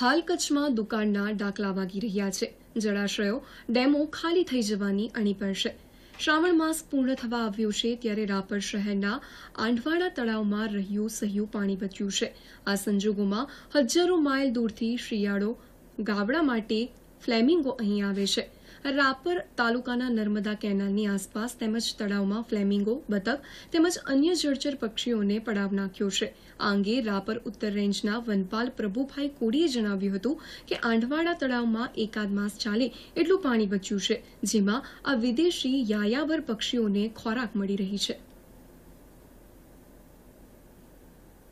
હાલ કચ્છમાં દુકાળના ડાકલા વાગી રહ્યા છે જળાશયો ડેમો ખાલી થઈ જવાની અણી પણ છે શ્રાવણ માસ પૂર્ણ થવા આવ્યો છે ત્યારે રાપર શહેરના આંઢવાડા તળાવમાં રહ્યું સહ્યું પાણી બચ્યું છે આ સંજોગોમાં હજારો માઇલ દૂરથી શિયાળો ગાબડા માટે ફ્લેમિંગો અહીં આવે છે રાપર તાલુકાના નર્મદા કેનાલની આસપાસ તેમજ તળાવમાં ફ્લેમિંગો બતક તેમજ અન્ય જળચર પક્ષીઓને પડાવ નાખ્યો છે આ અંગે રાપર ઉત્તર રેન્જના વનપાલ પ્રભુભાઈ કોડીએ જણાવ્યું હતું કે આંઢવાડા તળાવમાં એકાદ માસ ચાલે એટલું પાણી બચ્યું છે જેમાં આ વિદેશી યાયાબર પક્ષીઓને ખોરાક મળી રહી છે